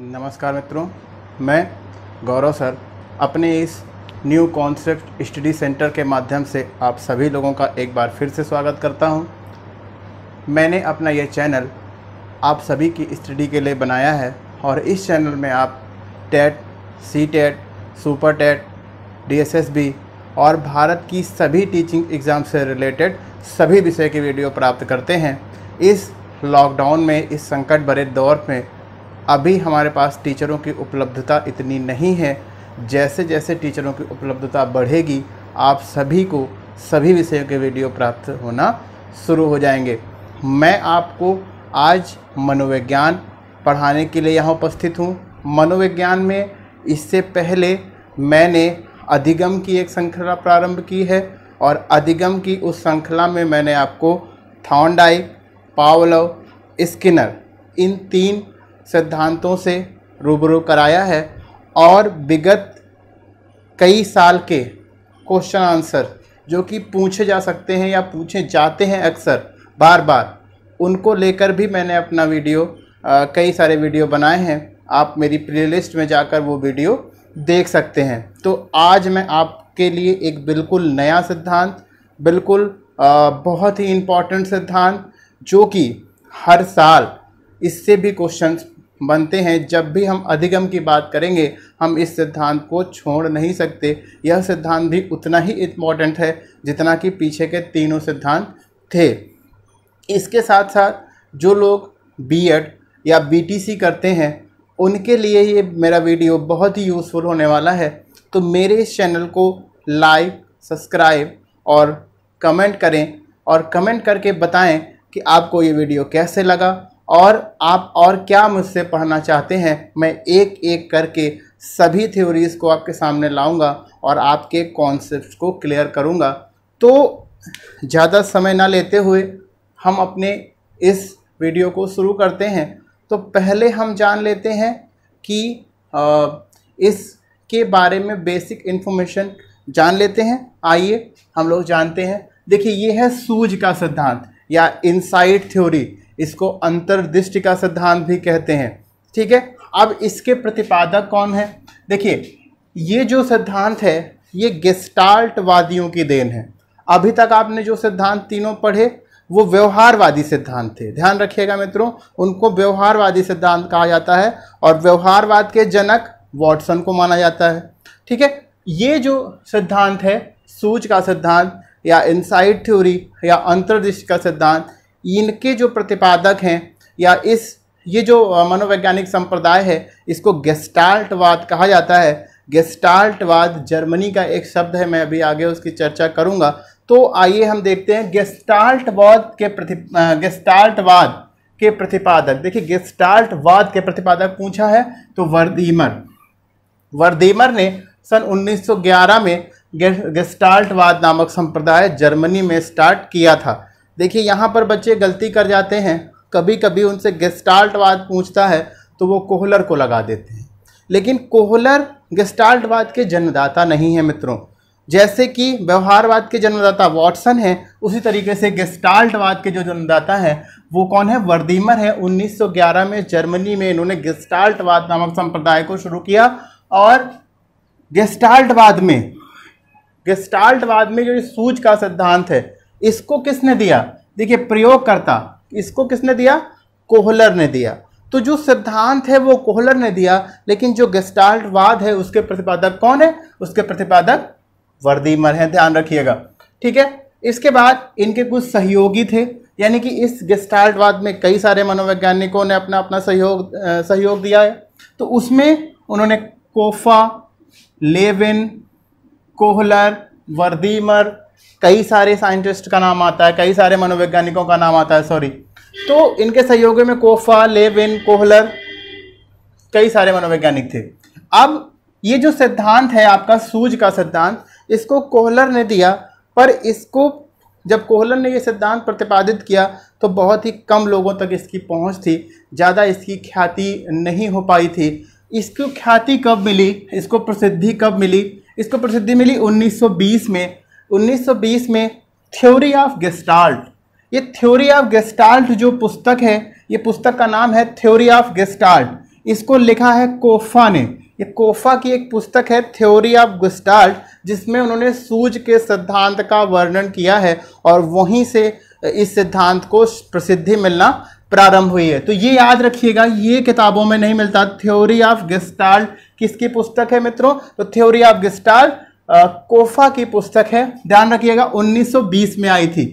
नमस्कार मित्रों मैं गौरव सर अपने इस न्यू कॉन्सेप्ट स्टडी सेंटर के माध्यम से आप सभी लोगों का एक बार फिर से स्वागत करता हूं। मैंने अपना यह चैनल आप सभी की स्टडी के लिए बनाया है और इस चैनल में आप TET C TET super TET D और भारत की सभी टीचिंग एग्ज़ाम से रिलेटेड सभी विषय की वीडियो प्राप्त करते हैं इस लॉकडाउन में इस संकट भरे दौर में अभी हमारे पास टीचरों की उपलब्धता इतनी नहीं है जैसे जैसे टीचरों की उपलब्धता बढ़ेगी आप सभी को सभी विषयों के वीडियो प्राप्त होना शुरू हो जाएंगे मैं आपको आज मनोविज्ञान पढ़ाने के लिए यहाँ उपस्थित हूँ मनोविज्ञान में इससे पहले मैंने अधिगम की एक श्रृंखला प्रारंभ की है और अधिगम की उस श्रृंखला में मैंने आपको थॉन्डाई पावलव स्किनर इन तीन सिद्धांतों से रूबरू कराया है और विगत कई साल के क्वेश्चन आंसर जो कि पूछे जा सकते हैं या पूछे जाते हैं अक्सर बार बार उनको लेकर भी मैंने अपना वीडियो आ, कई सारे वीडियो बनाए हैं आप मेरी प्लेलिस्ट में जाकर वो वीडियो देख सकते हैं तो आज मैं आपके लिए एक बिल्कुल नया सिद्धांत बिल्कुल आ, बहुत ही इम्पॉर्टेंट सिद्धांत जो कि हर साल इससे भी क्वेश्चंस बनते हैं जब भी हम अधिगम की बात करेंगे हम इस सिद्धांत को छोड़ नहीं सकते यह सिद्धांत भी उतना ही इम्पॉर्टेंट है जितना कि पीछे के तीनों सिद्धांत थे इसके साथ साथ जो लोग बीएड या बीटीसी करते हैं उनके लिए ये मेरा वीडियो बहुत ही यूज़फुल होने वाला है तो मेरे इस चैनल को लाइक सब्सक्राइब और कमेंट करें और कमेंट करके बताएं कि आपको ये वीडियो कैसे लगा और आप और क्या मुझसे पढ़ना चाहते हैं मैं एक एक करके सभी थ्योरीज़ को आपके सामने लाऊंगा और आपके कॉन्सेप्ट को क्लियर करूंगा तो ज़्यादा समय ना लेते हुए हम अपने इस वीडियो को शुरू करते हैं तो पहले हम जान लेते हैं कि इसके बारे में बेसिक इन्फॉर्मेशन जान लेते हैं आइए हम लोग जानते हैं देखिए ये है सूझ का सिद्धांत या इनसाइड थ्योरी इसको अंतर्दृष्टि का सिद्धांत भी कहते हैं ठीक है अब इसके प्रतिपादक कौन है देखिए ये जो सिद्धांत है ये गेस्टाल्टवादियों की देन है अभी तक आपने जो सिद्धांत तीनों पढ़े वो व्यवहारवादी सिद्धांत थे ध्यान रखिएगा मित्रों उनको व्यवहारवादी सिद्धांत कहा जाता है और व्यवहारवाद के जनक वॉटसन को माना जाता है ठीक है ये जो सिद्धांत है सूच का सिद्धांत या इनसाइड थ्योरी या अंतर्दृष्टि का सिद्धांत इनके जो प्रतिपादक हैं या इस ये जो मनोवैज्ञानिक संप्रदाय है इसको गेस्टाल्टवाद कहा जाता है गेस्टाल्टवाद जर्मनी का एक शब्द है मैं अभी आगे उसकी चर्चा करूंगा तो आइए हम देखते हैं गेस्टाल्टवाद के प्रति गेस्टाल्टवाद के प्रतिपादक देखिए गेस्टाल्टवाद के प्रतिपादक पूछा है तो वर्दीमर वर्दीमर ने सन 1911 में गेस्टाल्टवाद नामक संप्रदाय जर्मनी में स्टार्ट किया था देखिए यहाँ पर बच्चे गलती कर जाते हैं कभी कभी उनसे गेस्टाल्टवाद पूछता है तो वो कोहलर को लगा देते हैं लेकिन कोहलर गेस्टाल्टवाद के जन्मदाता नहीं है मित्रों जैसे कि व्यवहारवाद के जन्मदाता वॉटसन है उसी तरीके से गेस्टाल्टवाद के जो जन्मदाता है वो कौन है वर्दीमर है 1911 में जर्मनी में इन्होंने गेस्टाल्टवाद नामक संप्रदाय को शुरू किया और गेस्टाल्टवाद में गेस्टाल्टवाद में जो सूझ का सिद्धांत है इसको किसने दिया देखिए प्रयोगकर्ता इसको किसने दिया कोहलर ने दिया तो जो सिद्धांत है वो कोहलर ने दिया लेकिन जो गेस्टाल्टवाद है उसके प्रतिपादक कौन है उसके प्रतिपादक वर्दीमर है ध्यान रखिएगा ठीक है इसके बाद इनके कुछ सहयोगी थे यानी कि इस गेस्टाल्टवाद में कई सारे मनोवैज्ञानिकों ने अपना अपना सहयोग सहयोग दिया है तो उसमें उन्होंने कोफा लेविन कोहलर वर्दीमर कई सारे साइंटिस्ट का नाम आता है कई सारे मनोवैज्ञानिकों का नाम आता है सॉरी तो इनके सहयोगों में कोफा लेविन कोहलर कई सारे मनोवैज्ञानिक थे अब ये जो सिद्धांत है आपका सूज का सिद्धांत इसको कोहलर ने दिया पर इसको जब कोहलर ने ये सिद्धांत प्रतिपादित किया तो बहुत ही कम लोगों तक इसकी पहुंच थी ज़्यादा इसकी ख्याति नहीं हो पाई थी इसको ख्याति कब मिली इसको प्रसिद्धि कब मिली इसको प्रसिद्धि मिली 1920 में 1920 में थ्योरी ऑफ गेस्टाल्ट ये थ्योरी ऑफ गेस्टाल्ट जो पुस्तक है ये पुस्तक का नाम है थ्योरी ऑफ गेस्टाल्ट इसको लिखा है कोफा ने ये कोफा की एक पुस्तक है थ्योरी ऑफ गेस्टाल्ट जिसमें उन्होंने सूज के सिद्धांत का वर्णन किया है और वहीं से इस सिद्धांत को प्रसिद्धि मिलना प्रारंभ हुई है तो ये याद रखिएगा ये किताबों में नहीं मिलता थ्योरी ऑफ गिस्टाल्ट किसकी पुस्तक है मित्रों तो थ्योरी ऑफ गिस्टाल्ट आ, कोफा की पुस्तक है ध्यान रखिएगा 1920 में आई थी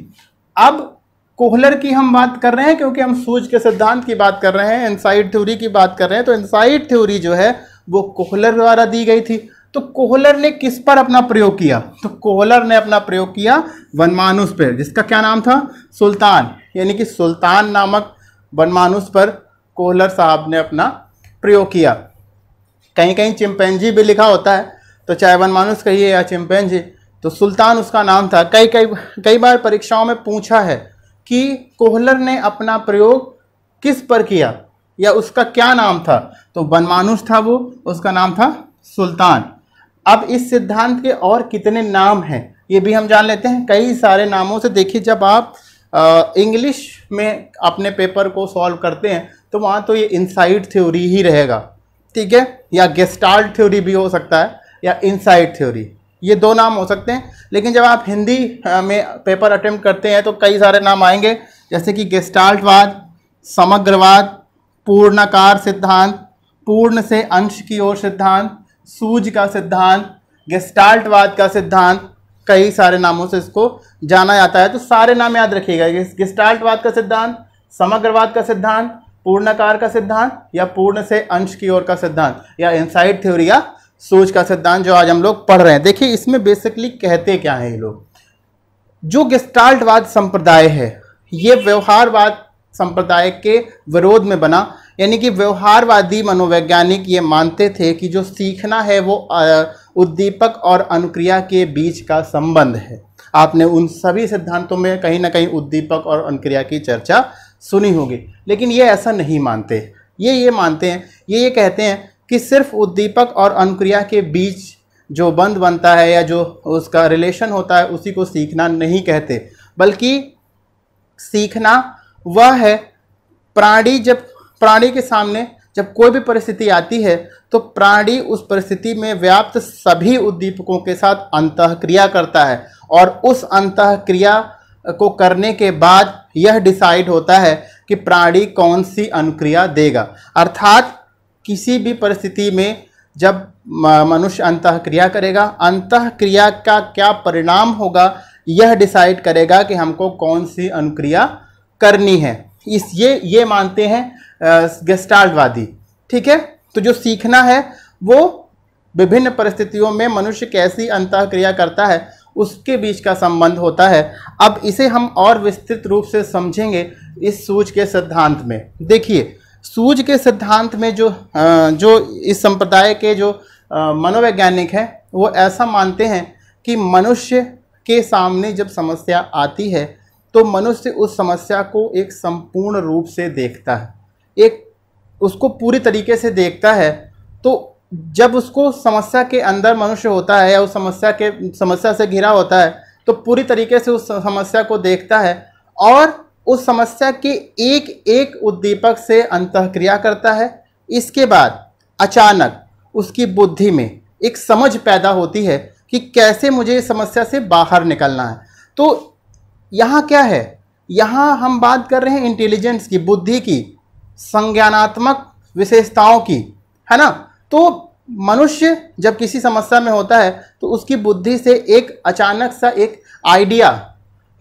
अब कोहलर की हम बात कर रहे हैं क्योंकि हम सूज के सिद्धांत की बात कर रहे हैं इनसाइड थ्योरी की बात कर रहे हैं तो इंसाइड थ्योरी जो है वो कोहलर द्वारा दी गई थी तो कोहलर ने किस पर अपना प्रयोग किया तो कोहलर ने अपना प्रयोग किया वनमानुस पर जिसका क्या नाम था सुल्तान यानी कि सुल्तान नामक वनमानुस पर कोहलर साहब ने अपना प्रयोग किया कहीं कहीं चिंपैंजी भी लिखा होता है तो चाहे वन मानुस कहिए या जी तो सुल्तान उसका नाम था कई कई कई बार परीक्षाओं में पूछा है कि कोहलर ने अपना प्रयोग किस पर किया या उसका क्या नाम था तो वनमानुष था वो उसका नाम था सुल्तान अब इस सिद्धांत के और कितने नाम हैं ये भी हम जान लेते हैं कई सारे नामों से देखिए जब आप इंग्लिश में अपने पेपर को सॉल्व करते हैं तो वहाँ तो ये इनसाइड थ्योरी ही रहेगा ठीक है या गेस्टाल्ट थ्योरी भी हो सकता है या इनसाइड थ्योरी ये दो नाम हो सकते हैं लेकिन जब आप हिंदी में पेपर अटेम्प्ट करते हैं तो कई सारे नाम आएंगे जैसे कि गेस्टाल्टवाद समग्रवाद पूर्णाकार सिद्धांत पूर्ण से अंश की ओर सिद्धांत सूज का सिद्धांत गेस्टाल्टवाद का सिद्धांत कई सारे नामों से इसको जाना जाता है तो सारे नाम याद रखिएगा गेस्टाल्टवाद का सिद्धांत समग्रवाद का सिद्धांत पूर्णाकार का सिद्धांत या पूर्ण से अंश की ओर का सिद्धांत या इनसाइड थ्योरी या सोच का सिद्धांत जो आज हम लोग पढ़ रहे हैं देखिए इसमें बेसिकली कहते क्या हैं ये लोग जो गेस्टाल्टवाद संप्रदाय है ये व्यवहारवाद संप्रदाय के विरोध में बना यानी कि व्यवहारवादी मनोवैज्ञानिक ये मानते थे कि जो सीखना है वो उद्दीपक और अनुक्रिया के बीच का संबंध है आपने उन सभी सिद्धांतों में कहीं ना कहीं उद्दीपक और अनुक्रिया की चर्चा सुनी होगी लेकिन ये ऐसा नहीं मानते ये ये मानते हैं ये ये कहते हैं कि सिर्फ उद्दीपक और अनुक्रिया के बीच जो बंध बनता है या जो उसका रिलेशन होता है उसी को सीखना नहीं कहते बल्कि सीखना वह है प्राणी जब प्राणी के सामने जब कोई भी परिस्थिति आती है तो प्राणी उस परिस्थिति में व्याप्त सभी उद्दीपकों के साथ अंतक्रिया करता है और उस अंतक्रिया को करने के बाद यह डिसाइड होता है कि प्राणी कौन सी अनुक्रिया देगा अर्थात किसी भी परिस्थिति में जब मनुष्य अंत क्रिया करेगा अंत क्रिया का क्या परिणाम होगा यह डिसाइड करेगा कि हमको कौन सी अनुक्रिया करनी है इस ये ये मानते हैं गेस्टाल्टवादी ठीक है तो जो सीखना है वो विभिन्न परिस्थितियों में मनुष्य कैसी अंत क्रिया करता है उसके बीच का संबंध होता है अब इसे हम और विस्तृत रूप से समझेंगे इस सूच के सिद्धांत में देखिए सूझ के सिद्धांत में जो जो इस संप्रदाय के जो मनोवैज्ञानिक हैं वो ऐसा मानते हैं कि मनुष्य के सामने जब समस्या आती है तो मनुष्य उस समस्या को एक संपूर्ण रूप से देखता है एक उसको पूरी तरीके से देखता है तो जब उसको समस्या के अंदर मनुष्य होता है या उस समस्या के समस्या से घिरा होता है तो पूरी तरीके से उस समस्या को देखता है और उस समस्या के एक एक उद्दीपक से अंतक्रिया करता है इसके बाद अचानक उसकी बुद्धि में एक समझ पैदा होती है कि कैसे मुझे इस समस्या से बाहर निकलना है तो यहाँ क्या है यहाँ हम बात कर रहे हैं इंटेलिजेंस की बुद्धि की संज्ञानात्मक विशेषताओं की है ना तो मनुष्य जब किसी समस्या में होता है तो उसकी बुद्धि से एक अचानक सा एक आइडिया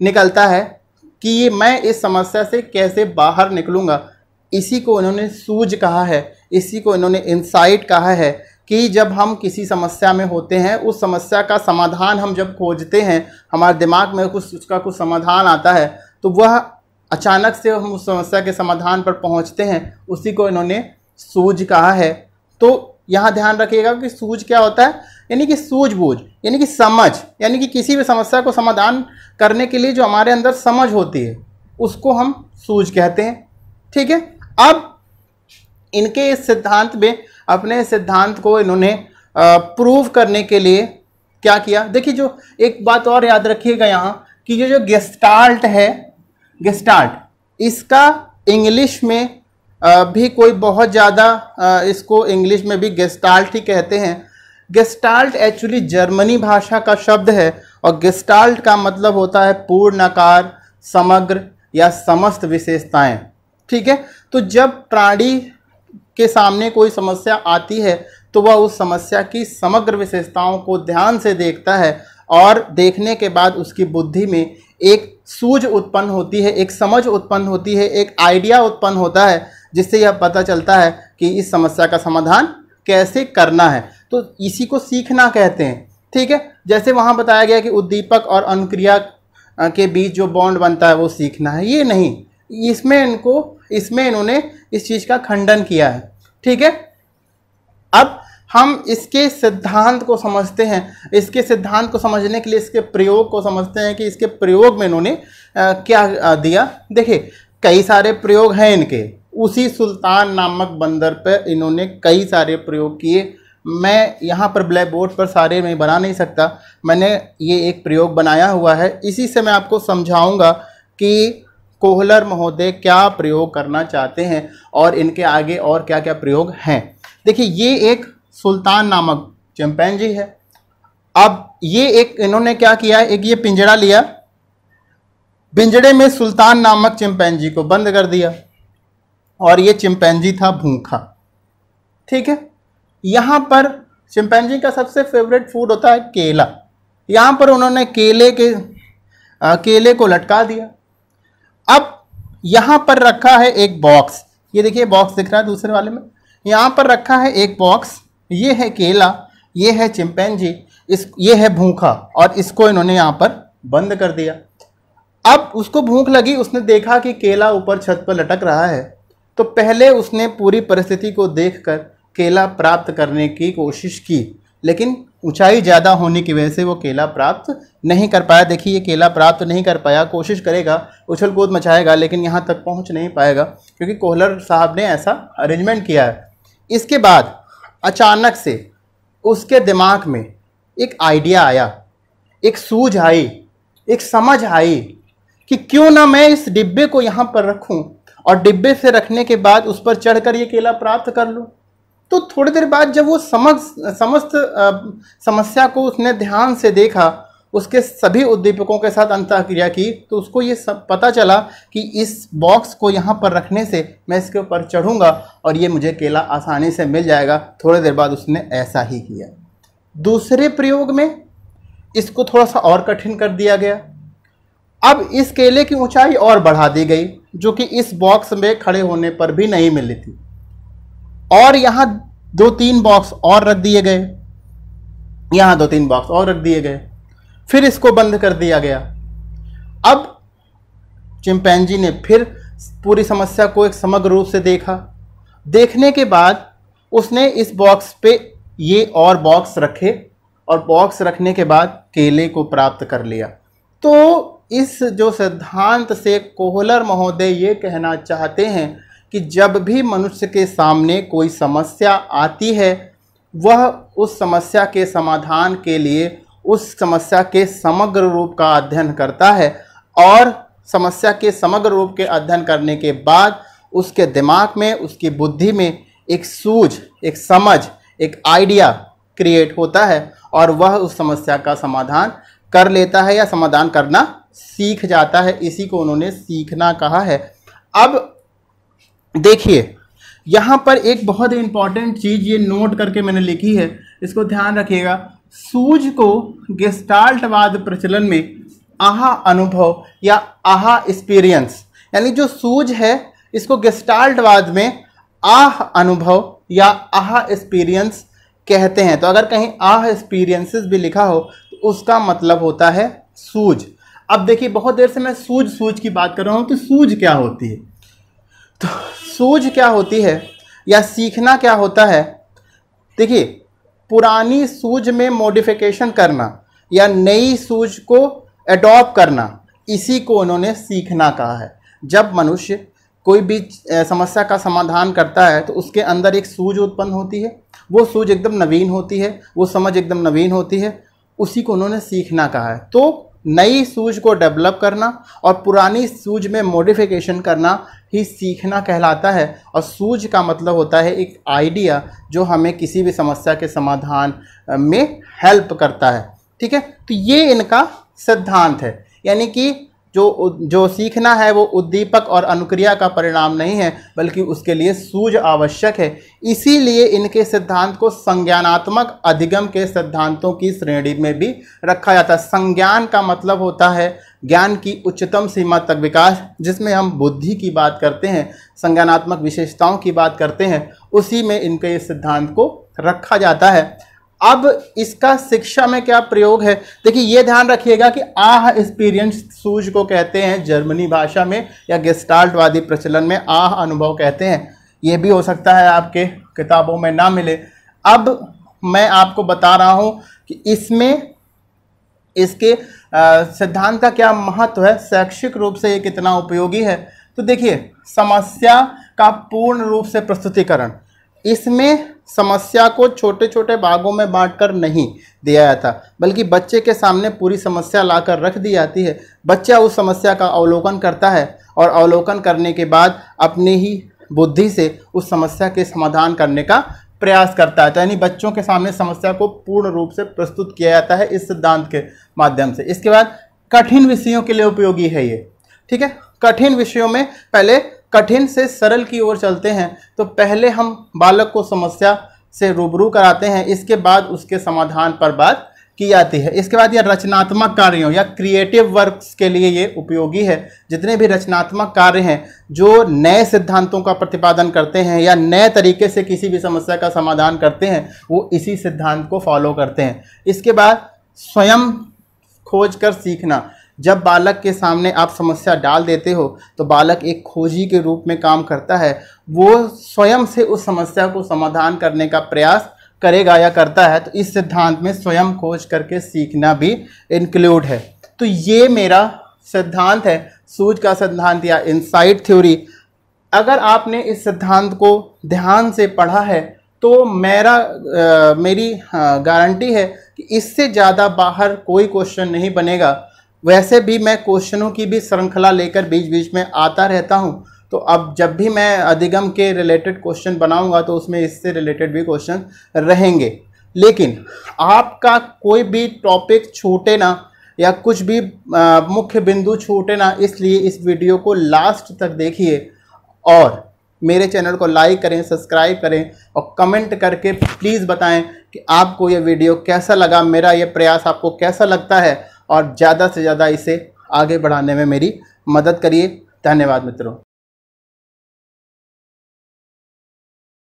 निकलता है कि ये मैं इस समस्या से कैसे बाहर निकलूँगा इसी को इन्होंने सूझ कहा है इसी को इन्होंने इंसाइट कहा है कि जब हम किसी समस्या में होते हैं उस समस्या का समाधान हम जब खोजते हैं हमारे दिमाग में कुछ उसका कुछ समाधान आता है तो वह अचानक से हम उस समस्या के समाधान पर पहुंचते हैं उसी को इन्होंने सूझ कहा है तो यहाँ ध्यान रखिएगा कि सूझ क्या होता है यानी कि सूझबूझ यानी कि समझ यानी कि किसी भी समस्या को समाधान करने के लिए जो हमारे अंदर समझ होती है उसको हम सूझ कहते हैं ठीक है अब इनके इस सिद्धांत में अपने सिद्धांत को इन्होंने प्रूव करने के लिए क्या किया देखिए जो एक बात और याद रखिएगा यहाँ कि ये जो गेस्टाल्ट है गेस्टाल्ट इसका इंग्लिश में भी कोई बहुत ज़्यादा इसको इंग्लिश में भी गेस्टाल्ट ही कहते हैं गेस्टाल्ट एक्चुअली जर्मनी भाषा का शब्द है और गेस्टाल्ट का मतलब होता है आकार समग्र या समस्त विशेषताएं ठीक है तो जब प्राणी के सामने कोई समस्या आती है तो वह उस समस्या की समग्र विशेषताओं को ध्यान से देखता है और देखने के बाद उसकी बुद्धि में एक सूझ उत्पन्न होती है एक समझ उत्पन्न होती है एक आइडिया उत्पन्न होता है जिससे यह पता चलता है कि इस समस्या का समाधान कैसे करना है तो इसी को सीखना कहते हैं ठीक है जैसे वहाँ बताया गया कि उद्दीपक और अनुक्रिया के बीच जो बॉन्ड बनता है वो सीखना है ये नहीं इसमें इनको इसमें इन्होंने इस चीज़ का खंडन किया है ठीक है अब हम इसके सिद्धांत को समझते हैं इसके सिद्धांत को समझने के लिए इसके प्रयोग को समझते हैं कि इसके प्रयोग में इन्होंने क्या दिया देखिए कई सारे प्रयोग हैं इनके उसी सुल्तान नामक बंदर पर इन्होंने कई सारे प्रयोग किए मैं यहाँ पर ब्लैक बोर्ड पर सारे मैं बना नहीं सकता मैंने ये एक प्रयोग बनाया हुआ है इसी से मैं आपको समझाऊंगा कि कोहलर महोदय क्या प्रयोग करना चाहते हैं और इनके आगे और क्या क्या प्रयोग हैं देखिए ये एक सुल्तान नामक चिंपैनजी है अब ये एक इन्होंने क्या किया एक ये पिंजड़ा लिया पिंजड़े में सुल्तान नामक चिंपैनजी को बंद कर दिया और ये चिंपैनजी था भूखा ठीक है यहाँ पर चिंपैनजी का सबसे फेवरेट फूड होता है केला यहाँ पर उन्होंने केले के आ, केले को लटका दिया अब यहाँ पर रखा है एक बॉक्स ये देखिए बॉक्स दिख रहा है दूसरे वाले में यहाँ पर रखा है एक बॉक्स ये है केला ये है चिंपैनजी इस ये है भूखा और इसको इन्होंने यहाँ पर बंद कर दिया अब उसको भूख लगी उसने देखा कि केला ऊपर छत पर लटक रहा है तो पहले उसने पूरी परिस्थिति को देखकर केला प्राप्त करने की कोशिश की लेकिन ऊंचाई ज़्यादा होने की वजह से वो केला प्राप्त नहीं कर पाया देखिए ये केला प्राप्त नहीं कर पाया कोशिश करेगा उछल कूद मचाएगा लेकिन यहाँ तक पहुँच नहीं पाएगा क्योंकि कोहलर साहब ने ऐसा अरेंजमेंट किया है इसके बाद अचानक से उसके दिमाग में एक आइडिया आया एक सूझ आई एक समझ आई कि क्यों ना मैं इस डिब्बे को यहाँ पर रखूँ और डिब्बे से रखने के बाद उस पर चढ़कर ये केला प्राप्त कर लो तो थोड़ी देर बाद जब वो समझ समस्त समस्या को उसने ध्यान से देखा उसके सभी उद्दीपकों के साथ अंत क्रिया की तो उसको ये सब पता चला कि इस बॉक्स को यहाँ पर रखने से मैं इसके ऊपर चढ़ूँगा और ये मुझे केला आसानी से मिल जाएगा थोड़ी देर बाद उसने ऐसा ही किया दूसरे प्रयोग में इसको थोड़ा सा और कठिन कर दिया गया अब इस केले की ऊंचाई और बढ़ा दी गई जो कि इस बॉक्स में खड़े होने पर भी नहीं मिली थी और यहाँ दो तीन बॉक्स और रख दिए गए यहाँ दो तीन बॉक्स और रख दिए गए फिर इसको बंद कर दिया गया अब चिंपैंजी ने फिर पूरी समस्या को एक समग्र रूप से देखा देखने के बाद उसने इस बॉक्स पे ये और बॉक्स रखे और बॉक्स रखने के बाद केले को प्राप्त कर लिया तो इस जो सिद्धांत से कोहलर महोदय ये कहना चाहते हैं कि जब भी मनुष्य के सामने कोई समस्या आती है वह उस समस्या के समाधान के लिए उस समस्या के समग्र रूप का अध्ययन करता है और समस्या के समग्र रूप के अध्ययन करने के बाद उसके दिमाग में उसकी बुद्धि में एक सूझ एक समझ एक आइडिया क्रिएट होता है और वह उस समस्या का समाधान कर लेता है या समाधान करना सीख जाता है इसी को उन्होंने सीखना कहा है अब देखिए यहाँ पर एक बहुत ही इंपॉर्टेंट चीज़ ये नोट करके मैंने लिखी है इसको ध्यान रखिएगा सूज को गेस्टाल्टवाद प्रचलन में आहा अनुभव या आहा एक्सपीरियंस यानी जो सूज है इसको गेस्टाल्टवाद में आह अनुभव या आह एक्सपीरियंस कहते हैं तो अगर कहीं आह एक्सपीरियंसेस भी लिखा हो तो उसका मतलब होता है सूज अब देखिए बहुत देर से मैं सूज सूज की बात कर रहा हूँ कि सूझ क्या होती है तो सूझ क्या होती है या सीखना क्या होता है देखिए पुरानी सूझ में मॉडिफिकेशन करना या नई सूज को एडॉप्ट करना इसी को उन्होंने सीखना कहा है जब मनुष्य कोई भी समस्या का समाधान करता है तो उसके अंदर एक सूझ उत्पन्न होती है वो सूझ एकदम नवीन होती है वो समझ एकदम नवीन होती है उसी को उन्होंने सीखना कहा है तो नई सूझ को डेवलप करना और पुरानी सूझ में मॉडिफिकेशन करना ही सीखना कहलाता है और सूझ का मतलब होता है एक आइडिया जो हमें किसी भी समस्या के समाधान में हेल्प करता है ठीक है तो ये इनका सिद्धांत है यानी कि जो जो सीखना है वो उद्दीपक और अनुक्रिया का परिणाम नहीं है बल्कि उसके लिए सूझ आवश्यक है इसीलिए इनके सिद्धांत को संज्ञानात्मक अधिगम के सिद्धांतों की श्रेणी में भी रखा जाता है संज्ञान का मतलब होता है ज्ञान की उच्चतम सीमा तक विकास जिसमें हम बुद्धि की बात करते हैं संज्ञानात्मक विशेषताओं की बात करते हैं उसी में इनके इस सिद्धांत को रखा जाता है अब इसका शिक्षा में क्या प्रयोग है देखिए ये ध्यान रखिएगा कि आह एक्सपीरियंस सूज को कहते हैं जर्मनी भाषा में या गेस्टाल्टवादी प्रचलन में आह अनुभव कहते हैं ये भी हो सकता है आपके किताबों में ना मिले अब मैं आपको बता रहा हूँ कि इसमें इसके सिद्धांत का क्या महत्व है शैक्षिक रूप से ये कितना उपयोगी है तो देखिए समस्या का पूर्ण रूप से प्रस्तुतिकरण इसमें समस्या को छोटे छोटे भागों में बांटकर नहीं दिया जाता बल्कि बच्चे के सामने पूरी समस्या लाकर रख दी जाती है बच्चा उस समस्या का अवलोकन करता है और अवलोकन करने के बाद अपनी ही बुद्धि से उस समस्या के समाधान करने का प्रयास करता है तो यानी बच्चों के सामने समस्या को पूर्ण रूप से प्रस्तुत किया जाता है इस सिद्धांत के माध्यम से इसके बाद कठिन विषयों के लिए उपयोगी है ये ठीक है कठिन विषयों में पहले कठिन से सरल की ओर चलते हैं तो पहले हम बालक को समस्या से रूबरू कराते हैं इसके बाद उसके समाधान पर बात की जाती है इसके बाद यह रचनात्मक कार्यों या क्रिएटिव वर्क्स के लिए ये उपयोगी है जितने भी रचनात्मक कार्य हैं जो नए सिद्धांतों का प्रतिपादन करते हैं या नए तरीके से किसी भी समस्या का समाधान करते हैं वो इसी सिद्धांत को फॉलो करते हैं इसके बाद स्वयं खोज कर सीखना जब बालक के सामने आप समस्या डाल देते हो तो बालक एक खोजी के रूप में काम करता है वो स्वयं से उस समस्या को समाधान करने का प्रयास करेगा या करता है तो इस सिद्धांत में स्वयं खोज करके सीखना भी इंक्लूड है तो ये मेरा सिद्धांत है सूझ का सिद्धांत या इनसाइट थ्योरी अगर आपने इस सिद्धांत को ध्यान से पढ़ा है तो मेरा आ, मेरी गारंटी हाँ, है कि इससे ज़्यादा बाहर कोई क्वेश्चन नहीं बनेगा वैसे भी मैं क्वेश्चनों की भी श्रृंखला लेकर बीच बीच में आता रहता हूँ तो अब जब भी मैं अधिगम के रिलेटेड क्वेश्चन बनाऊंगा तो उसमें इससे रिलेटेड भी क्वेश्चन रहेंगे लेकिन आपका कोई भी टॉपिक छूटे ना या कुछ भी मुख्य बिंदु छूटे ना इसलिए इस वीडियो को लास्ट तक देखिए और मेरे चैनल को लाइक करें सब्सक्राइब करें और कमेंट करके प्लीज़ बताएं कि आपको यह वीडियो कैसा लगा मेरा यह प्रयास आपको कैसा लगता है और ज़्यादा से ज़्यादा इसे आगे बढ़ाने में मेरी मदद करिए धन्यवाद मित्रों